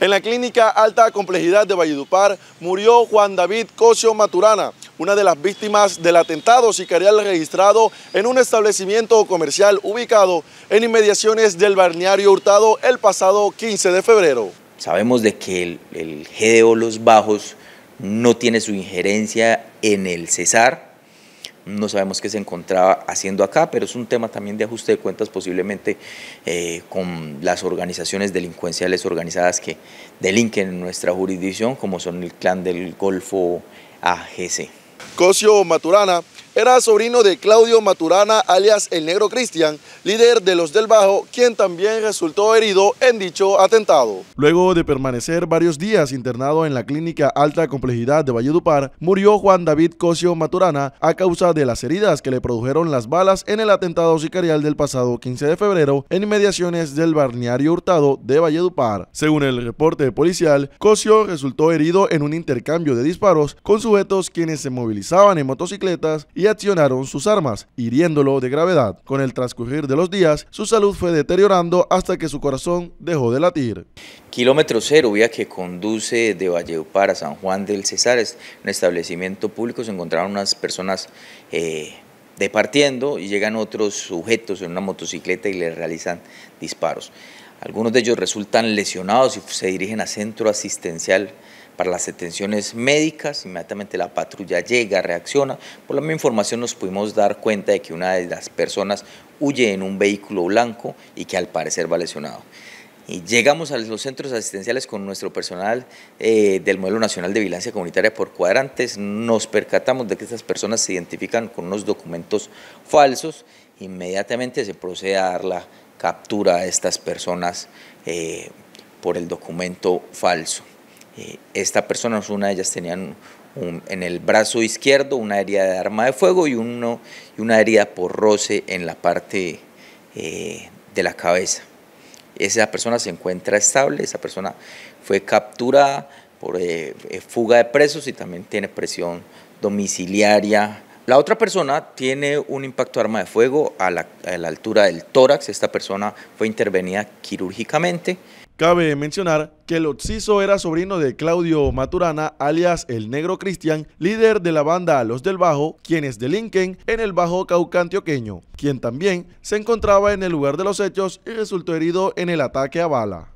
En la clínica Alta Complejidad de Valledupar murió Juan David Cosio Maturana, una de las víctimas del atentado sicarial registrado en un establecimiento comercial ubicado en inmediaciones del barneario Hurtado el pasado 15 de febrero. Sabemos de que el, el GDO Los Bajos no tiene su injerencia en el Cesar, no sabemos qué se encontraba haciendo acá, pero es un tema también de ajuste de cuentas posiblemente eh, con las organizaciones delincuenciales organizadas que delinquen en nuestra jurisdicción, como son el clan del Golfo AGC. Cosio Maturana era sobrino de Claudio Maturana, alias el Negro Cristian, líder de los del Bajo, quien también resultó herido en dicho atentado. Luego de permanecer varios días internado en la clínica Alta Complejidad de Valledupar, murió Juan David Cosio Maturana a causa de las heridas que le produjeron las balas en el atentado sicarial del pasado 15 de febrero en inmediaciones del barniario Hurtado de Valledupar. Según el reporte policial, Cosio resultó herido en un intercambio de disparos con sujetos quienes se movilizaban en motocicletas y accionaron sus armas, hiriéndolo de gravedad. Con el transcurrir de los días, su salud fue deteriorando hasta que su corazón dejó de latir. Kilómetro cero, vía que conduce de Valleupar a San Juan del Cesar, es un establecimiento público, se encontraron unas personas eh, departiendo y llegan otros sujetos en una motocicleta y les realizan disparos. Algunos de ellos resultan lesionados y se dirigen a centro asistencial para las detenciones médicas, inmediatamente la patrulla llega, reacciona. Por la misma información nos pudimos dar cuenta de que una de las personas huye en un vehículo blanco y que al parecer va lesionado. Y llegamos a los centros asistenciales con nuestro personal eh, del Modelo Nacional de Vigilancia Comunitaria por Cuadrantes. Nos percatamos de que estas personas se identifican con unos documentos falsos. Inmediatamente se procede a dar la captura a estas personas eh, por el documento falso. Eh, esta persona, una de ellas tenían en el brazo izquierdo una herida de arma de fuego y, uno, y una herida por roce en la parte eh, de la cabeza. Esa persona se encuentra estable, esa persona fue capturada por eh, fuga de presos y también tiene presión domiciliaria. La otra persona tiene un impacto de arma de fuego a la altura del tórax. Esta persona fue intervenida quirúrgicamente. Cabe mencionar que el occiso era sobrino de Claudio Maturana, alias el Negro Cristian, líder de la banda Los del Bajo, quienes delinquen en el Bajo caucantioqueño, quien también se encontraba en el lugar de los hechos y resultó herido en el ataque a bala.